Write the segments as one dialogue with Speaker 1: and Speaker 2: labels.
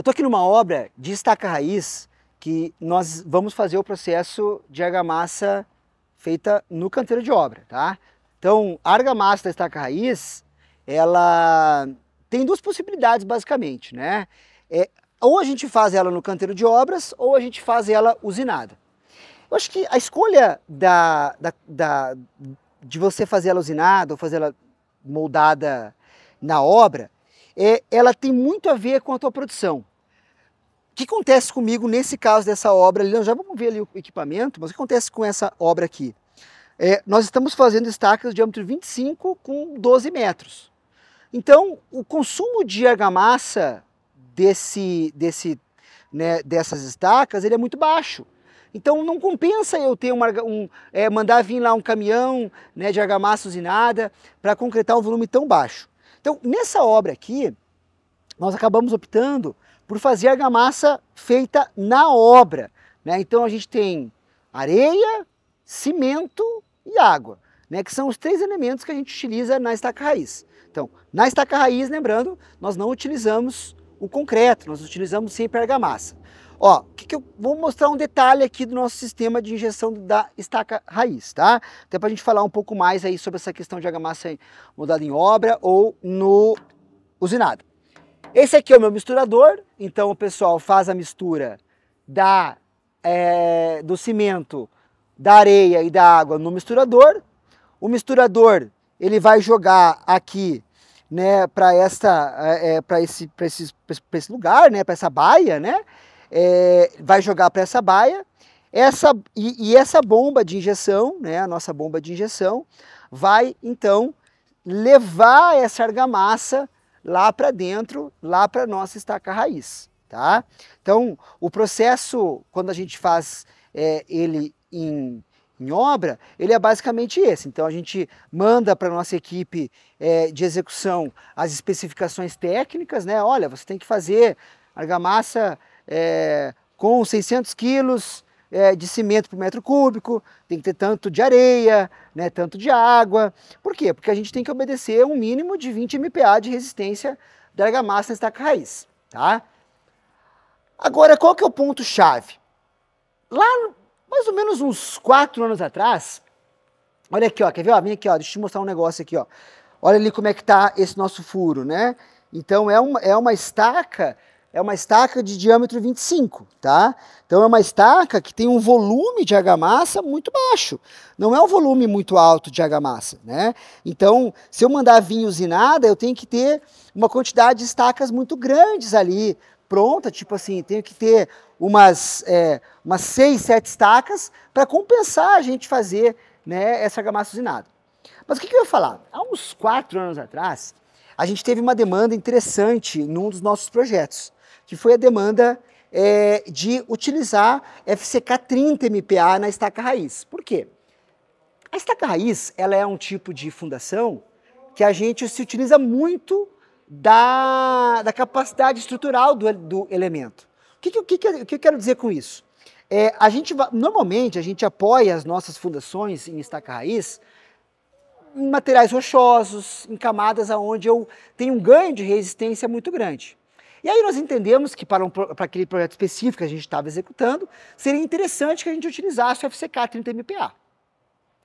Speaker 1: Eu estou aqui numa obra de estaca raiz que nós vamos fazer o processo de argamassa feita no canteiro de obra, tá? Então, a argamassa da estaca raiz, ela tem duas possibilidades basicamente, né? É, ou a gente faz ela no canteiro de obras ou a gente faz ela usinada. Eu acho que a escolha da, da, da de você fazer ela usinada ou fazer ela moldada na obra, é, ela tem muito a ver com a tua produção que acontece comigo nesse caso dessa obra ali? Não, já vamos ver ali o equipamento, mas o que acontece com essa obra aqui? É, nós estamos fazendo estacas de diâmetro 25 com 12 metros. Então, o consumo de argamassa desse, desse, né, dessas estacas ele é muito baixo. Então não compensa eu ter uma, um, é, mandar vir lá um caminhão né, de argamassa usinada para concretar um volume tão baixo. Então nessa obra aqui, nós acabamos optando por fazer argamassa feita na obra. Né? Então a gente tem areia, cimento e água, né? que são os três elementos que a gente utiliza na estaca raiz. Então, na estaca raiz, lembrando, nós não utilizamos o concreto, nós utilizamos sempre argamassa. Ó, que, que eu vou mostrar um detalhe aqui do nosso sistema de injeção da estaca raiz, tá? Até para a gente falar um pouco mais aí sobre essa questão de argamassa moldada em obra ou no usinado. Esse aqui é o meu misturador, então o pessoal faz a mistura da, é, do cimento, da areia e da água no misturador. O misturador ele vai jogar aqui né, para esta é, é para esse, esse, esse lugar, né, para essa baia, né, é, vai jogar para essa baia. Essa, e, e, essa bomba de injeção, né, a nossa bomba de injeção, vai então levar essa argamassa lá para dentro, lá para nossa estaca raiz, tá? Então, o processo, quando a gente faz é, ele em, em, obra, ele é basicamente esse. Então, a gente manda para nossa equipe é, de execução as especificações técnicas, né? Olha, você tem que fazer argamassa é, com 600 quilos é, de cimento por metro cúbico, tem que ter tanto de areia, né, tanto de água. Por quê? Porque a gente tem que obedecer um mínimo de 20 MPa de resistência da argamassa na estaca raiz. Tá? Agora, qual que é o ponto-chave? Lá, mais ou menos uns 4 anos atrás, olha aqui, ó, quer ver? Ó, vem aqui, ó, deixa eu te mostrar um negócio aqui. Ó. Olha ali como é que está esse nosso furo, né? Então é uma, é uma estaca é uma estaca de diâmetro 25, tá? Então é uma estaca que tem um volume de argamassa muito baixo. Não é um volume muito alto de argamassa, né? Então, se eu mandar vir usinada, eu tenho que ter uma quantidade de estacas muito grandes ali, pronta, tipo assim, tenho que ter umas, é, umas seis, sete estacas para compensar a gente fazer né, essa argamassa usinada. Mas o que, que eu ia falar? Há uns quatro anos atrás, a gente teve uma demanda interessante num dos nossos projetos que foi a demanda é, de utilizar FCK30MPA na estaca raiz. Por quê? A estaca raiz ela é um tipo de fundação que a gente se utiliza muito da, da capacidade estrutural do, do elemento. O que, que, que, que eu quero dizer com isso? É, a gente normalmente a gente apoia as nossas fundações em estaca raiz em materiais rochosos, em camadas onde eu tenho um ganho de resistência muito grande. E aí nós entendemos que para, um, para aquele projeto específico que a gente estava executando, seria interessante que a gente utilizasse o FCK 30MPA.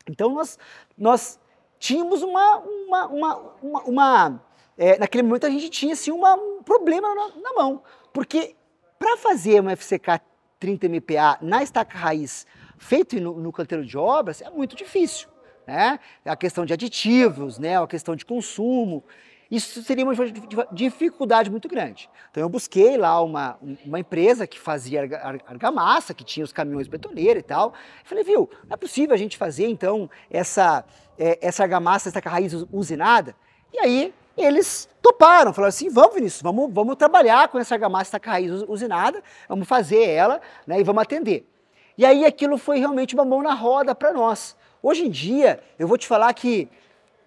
Speaker 1: Então nós, nós tínhamos uma, uma, uma, uma, uma é, naquele momento a gente tinha assim, uma, um problema na, na mão, porque para fazer um FCK 30MPA na estaca raiz feito no, no canteiro de obras é muito difícil. Né? É a questão de aditivos, né? É a questão de consumo. Isso seria uma dificuldade muito grande. Então eu busquei lá uma, uma empresa que fazia argamassa, que tinha os caminhões betoneira e tal. Eu falei, viu, não é possível a gente fazer então essa, é, essa argamassa, essa raiz usinada? E aí eles toparam, falaram assim, vamos Vinícius, vamos, vamos trabalhar com essa argamassa, essa raiz usinada, vamos fazer ela né, e vamos atender. E aí aquilo foi realmente uma mão na roda para nós. Hoje em dia, eu vou te falar que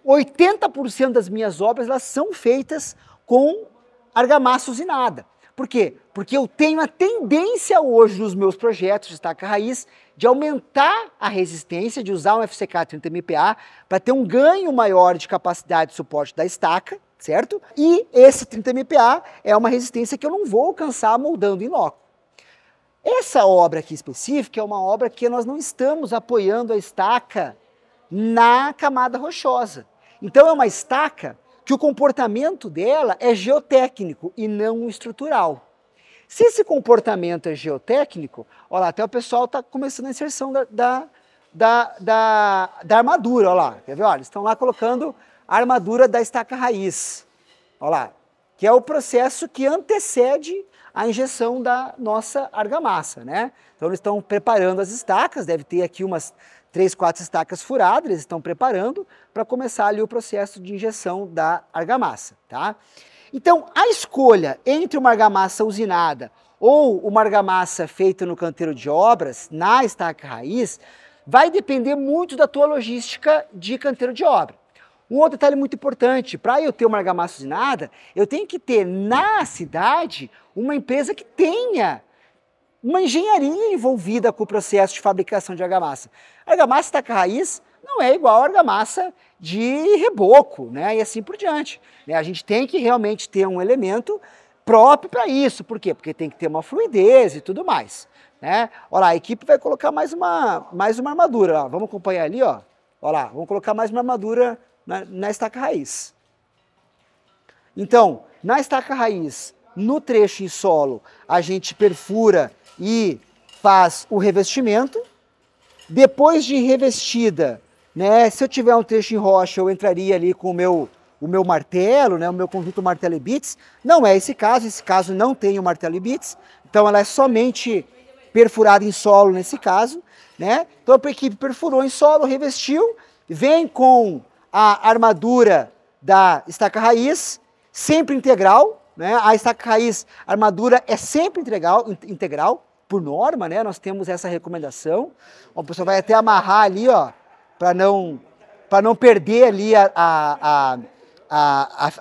Speaker 1: 80% das minhas obras elas são feitas com argamassos e nada. Por quê? Porque eu tenho a tendência hoje nos meus projetos de estaca raiz de aumentar a resistência, de usar um FCK 30 MPa para ter um ganho maior de capacidade de suporte da estaca, certo? E esse 30 MPa é uma resistência que eu não vou alcançar moldando em loco. Essa obra aqui específica é uma obra que nós não estamos apoiando a estaca na camada rochosa. Então é uma estaca que o comportamento dela é geotécnico e não estrutural. Se esse comportamento é geotécnico, olha lá, até o pessoal está começando a inserção da, da, da, da, da armadura, olha lá, quer ver? Olha, estão lá colocando a armadura da estaca raiz, olha lá, que é o processo que antecede a injeção da nossa argamassa, né? Então eles estão preparando as estacas, deve ter aqui umas três, quatro estacas furadas, eles estão preparando para começar ali o processo de injeção da argamassa, tá? Então, a escolha entre uma argamassa usinada ou uma argamassa feita no canteiro de obras, na estaca raiz, vai depender muito da tua logística de canteiro de obra. Um outro detalhe muito importante, para eu ter uma argamassa usinada, eu tenho que ter na cidade uma empresa que tenha uma engenharia envolvida com o processo de fabricação de argamassa. A argamassa taca-raiz não é igual a argamassa de reboco, né? E assim por diante. Né? A gente tem que realmente ter um elemento próprio para isso. Por quê? Porque tem que ter uma fluidez e tudo mais. Né? Olha lá, a equipe vai colocar mais uma, mais uma armadura. Ó. Vamos acompanhar ali, ó. Olha lá, vamos colocar mais uma armadura na, na estaca raiz. Então, na estaca raiz, no trecho em solo, a gente perfura e faz o revestimento. Depois de revestida, né, se eu tiver um trecho em rocha, eu entraria ali com o meu, o meu martelo, né, o meu conjunto martelo e bits. Não é esse caso, esse caso não tem o martelo e bits, então ela é somente perfurada em solo nesse caso. Né? Então a equipe perfurou em solo, revestiu, vem com a armadura da estaca raiz, sempre integral, né? A estaca raiz, a armadura é sempre integral, integral por norma, né, nós temos essa recomendação. Uma pessoa vai até amarrar ali, ó, para não para não perder ali a, a, a,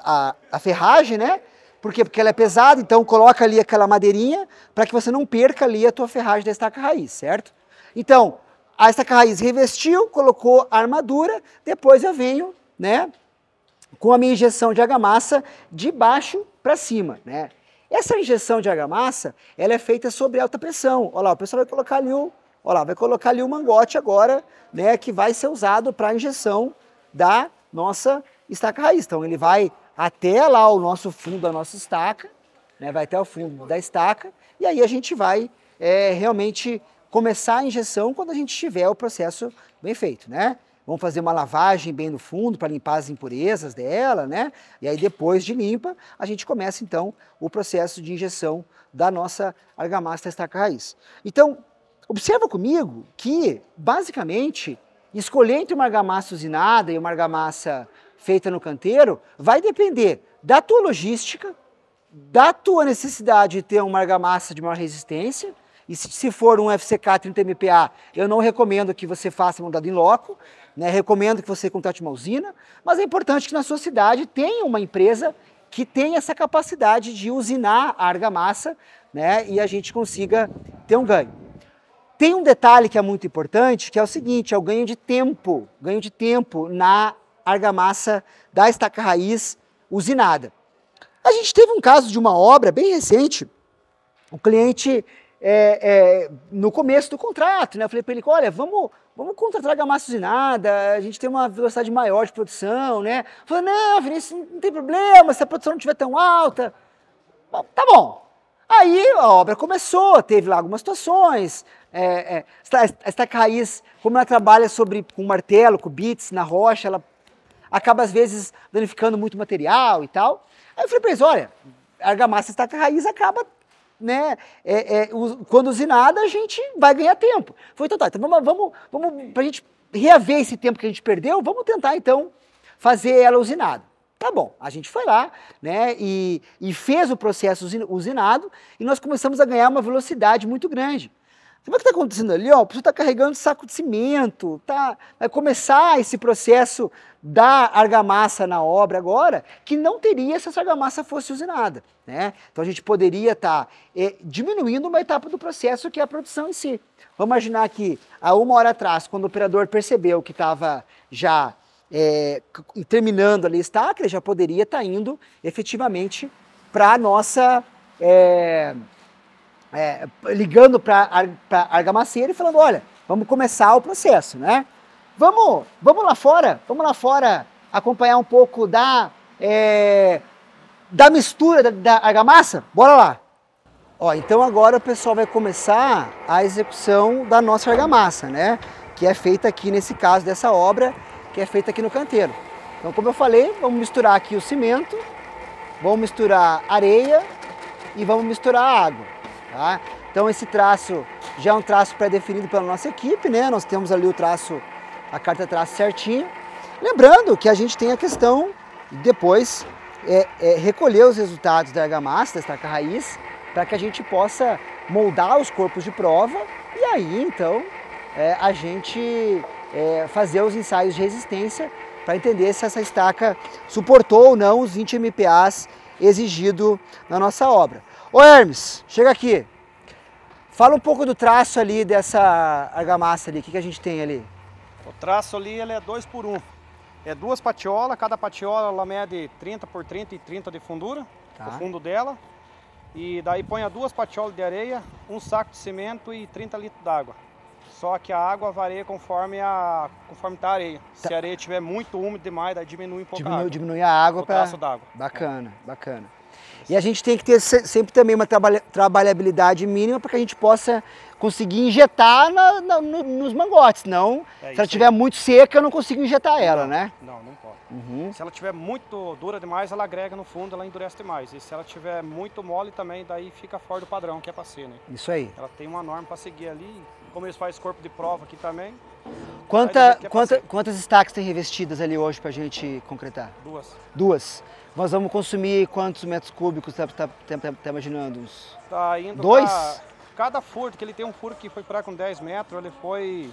Speaker 1: a, a ferragem, né? Por quê? Porque ela é pesada, então coloca ali aquela madeirinha para que você não perca ali a tua ferragem da estaca raiz, certo? Então, a estaca raiz revestiu, colocou a armadura, depois eu venho, né, com a minha injeção de argamassa de baixo para cima, né? Essa injeção de argamassa, ela é feita sobre alta pressão. Olha lá, o pessoal vai colocar ali o, olha lá, vai colocar ali o mangote agora, né, que vai ser usado para a injeção da nossa estaca raiz. Então ele vai até lá o nosso fundo da nossa estaca, né, vai até o fundo da estaca, e aí a gente vai é, realmente começar a injeção quando a gente tiver o processo bem feito, né? vamos fazer uma lavagem bem no fundo para limpar as impurezas dela, né? E aí depois de limpa, a gente começa então o processo de injeção da nossa argamassa estaca raiz. Então, observa comigo que basicamente escolher entre uma argamassa usinada e uma argamassa feita no canteiro vai depender da tua logística, da tua necessidade de ter uma argamassa de maior resistência, e se, se for um FCK 30 MPa, eu não recomendo que você faça montado em loco, né? Recomendo que você contrate uma usina, mas é importante que na sua cidade tenha uma empresa que tenha essa capacidade de usinar a argamassa né? e a gente consiga ter um ganho. Tem um detalhe que é muito importante, que é o seguinte, é o ganho de tempo, ganho de tempo na argamassa da estaca raiz usinada. A gente teve um caso de uma obra bem recente, o cliente é, é, no começo do contrato, né? Eu falei para ele, olha, vamos vamos contratar a de nada. a gente tem uma velocidade maior de produção, né? Falou, não, Vinícius, não tem problema, se a produção não estiver tão alta. Bom, tá bom. Aí a obra começou, teve lá algumas situações. É, é, esta, esta como ela trabalha sobre, com martelo, com bits na rocha, ela acaba às vezes danificando muito material e tal. Aí eu falei para eles, olha, a argamassa estaca raiz acaba né, é, é, o, quando usinada, a gente vai ganhar tempo. Foi, então tá, então vamos, vamos, vamos para a gente reaver esse tempo que a gente perdeu, vamos tentar então fazer ela usinada. Tá bom, a gente foi lá né, e, e fez o processo usinado e nós começamos a ganhar uma velocidade muito grande. Sabe o é que está acontecendo ali? Ó, a pessoa está carregando saco de cimento, tá, vai começar esse processo da argamassa na obra agora, que não teria se essa argamassa fosse usinada. Né? Então a gente poderia estar tá, é, diminuindo uma etapa do processo que é a produção em si. Vamos imaginar que há uma hora atrás, quando o operador percebeu que estava já é, terminando ali a estaca, ele já poderia estar tá indo efetivamente para a nossa. É, é, ligando para a Argamaceira e falando, olha, vamos começar o processo, né? Vamos, vamos lá fora, vamos lá fora acompanhar um pouco da, é, da mistura da, da argamassa? Bora lá! Ó, então agora o pessoal vai começar a execução da nossa argamassa, né? Que é feita aqui nesse caso dessa obra, que é feita aqui no canteiro. Então, como eu falei, vamos misturar aqui o cimento, vamos misturar areia e vamos misturar água. Tá? Então esse traço já é um traço pré-definido pela nossa equipe, né? Nós temos ali o traço, a carta traço certinho. Lembrando que a gente tem a questão depois é, é, recolher os resultados da argamassa, da estaca raiz, para que a gente possa moldar os corpos de prova e aí então é, a gente é, fazer os ensaios de resistência para entender se essa estaca suportou ou não os 20 MPAs exigido na nossa obra. Ô Hermes, chega aqui. Fala um pouco do traço ali dessa argamassa ali, o que, que a gente tem ali?
Speaker 2: O traço ali ele é 2 por 1 um. É duas patiolas, cada patiola ela mede 30 por 30 e 30 de fundura, tá. o fundo dela. E daí põe duas patiolas de areia, um saco de cimento e 30 litros d'água. Só que a água varia conforme a conforme tá a areia. Tá. Se a areia estiver muito úmida demais, daí diminui um pouco diminui, a água. Diminui
Speaker 1: a água para... d'água. Bacana, é. bacana. E a gente tem que ter sempre também uma trabalhabilidade mínima para que a gente possa conseguir injetar na, na, nos mangotes. Não, é se ela estiver muito seca, eu não consigo injetar ela, né?
Speaker 2: Não, não pode. Uhum. Se ela estiver muito dura demais, ela agrega no fundo, ela endurece demais. E se ela estiver muito mole também, daí fica fora do padrão, que é para ser, né? Isso aí. Ela tem uma norma para seguir ali, como eles fazem corpo de prova aqui também.
Speaker 1: Quanta, é quanta, quantas estacas tem revestidas ali hoje para a gente concretar? Duas. Duas. Nós vamos consumir quantos metros cúbicos, tá, tá, tá, tá imaginando? Uns
Speaker 2: tá indo dois? Pra, cada furto, que ele tem um furo que foi para com 10 metros, ele foi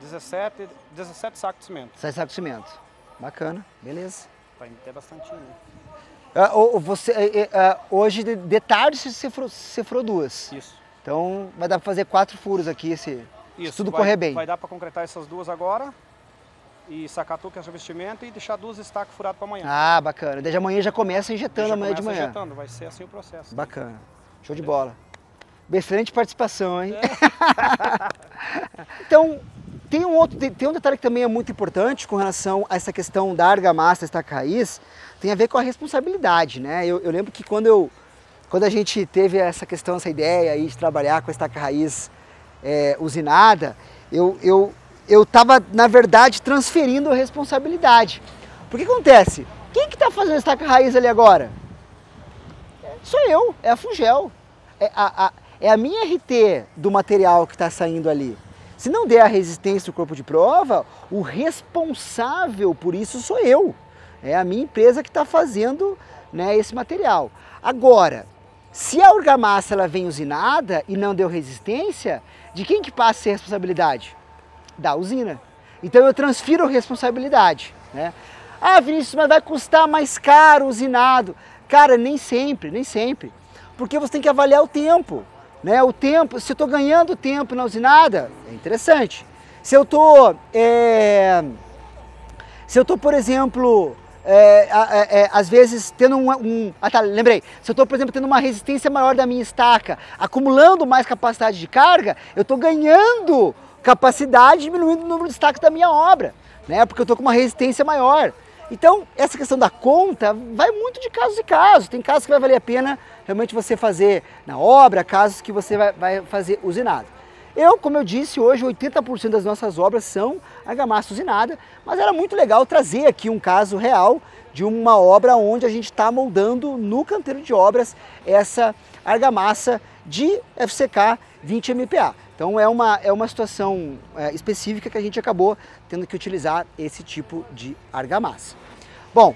Speaker 2: 17, 17 sacos de cimento.
Speaker 1: 17 sacos de cimento. Bacana, beleza.
Speaker 2: Tá indo até bastante Né?
Speaker 1: Ah, você, ah, hoje, de tarde, você furou duas. Isso. Então vai dar para fazer quatro furos aqui, se, Isso, se tudo vai, correr bem. Vai dar para
Speaker 2: concretar essas duas agora e sacar touca é essa vestimenta e deixar duas estacas furadas para amanhã. Ah,
Speaker 1: bacana. Desde amanhã já começa injetando já amanhã começa de manhã. injetando,
Speaker 2: vai ser assim o processo.
Speaker 1: Bacana. Show de é. bola. Excelente participação, hein? É. então, tem um outro, tem, um detalhe que também é muito importante com relação a essa questão da argamassa, esta raiz, tem a ver com a responsabilidade, né? Eu, eu, lembro que quando eu quando a gente teve essa questão, essa ideia aí de trabalhar com estaca raiz é, usinada, eu, eu, eu estava, na verdade, transferindo a responsabilidade. Porque acontece? Quem que está fazendo estaca raiz ali agora? Sou eu, é a Fugel. É a, a, é a minha RT do material que está saindo ali. Se não der a resistência do corpo de prova, o responsável por isso sou eu. É a minha empresa que está fazendo né, esse material. Agora, se a argamassa ela vem usinada e não deu resistência, de quem que passa a responsabilidade? da usina. Então eu transfiro a responsabilidade. Né? Ah, Vinícius, mas vai custar mais caro o usinado. Cara, nem sempre, nem sempre. Porque você tem que avaliar o tempo. Né? O tempo, se eu estou ganhando tempo na usinada, é interessante. Se eu estou, é... se eu estou, por exemplo, é, é, é, às vezes tendo um, um, ah tá, lembrei, se eu estou por exemplo tendo uma resistência maior da minha estaca, acumulando mais capacidade de carga, eu estou ganhando capacidade, diminuindo o número de destaques da minha obra, né? Porque eu estou com uma resistência maior. Então, essa questão da conta vai muito de caso em caso. Tem casos que vai valer a pena realmente você fazer na obra, casos que você vai, vai fazer usinado. Eu, como eu disse, hoje 80% das nossas obras são argamassa usinada, mas era muito legal trazer aqui um caso real de uma obra onde a gente está moldando no canteiro de obras essa argamassa de FCK 20 MPa. Então é uma, é uma situação é, específica que a gente acabou tendo que utilizar esse tipo de argamassa. Bom,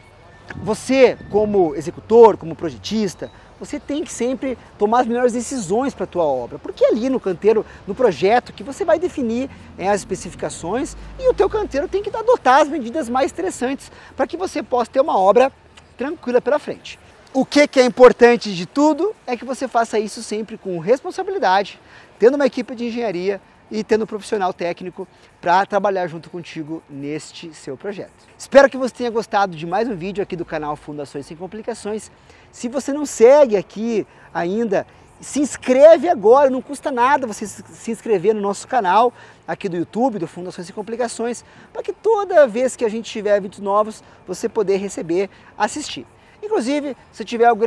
Speaker 1: você como executor, como projetista, você tem que sempre tomar as melhores decisões para a tua obra, porque é ali no canteiro, no projeto, que você vai definir né, as especificações e o teu canteiro tem que adotar as medidas mais interessantes para que você possa ter uma obra tranquila pela frente. O que, que é importante de tudo é que você faça isso sempre com responsabilidade, tendo uma equipe de engenharia e tendo um profissional técnico para trabalhar junto contigo neste seu projeto. Espero que você tenha gostado de mais um vídeo aqui do canal Fundações Sem Complicações. Se você não segue aqui ainda, se inscreve agora, não custa nada você se inscrever no nosso canal aqui do YouTube, do Fundações Sem Complicações, para que toda vez que a gente tiver vídeos novos, você poder receber, assistir. Inclusive, se tiver algum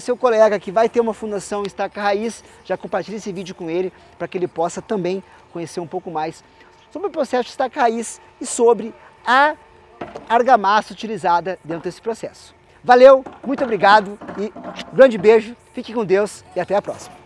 Speaker 1: seu colega que vai ter uma fundação Estaca Raiz, já compartilhe esse vídeo com ele para que ele possa também conhecer um pouco mais sobre o processo de Estaca Raiz e sobre a argamassa utilizada dentro desse processo. Valeu, muito obrigado e grande beijo, fique com Deus e até a próxima.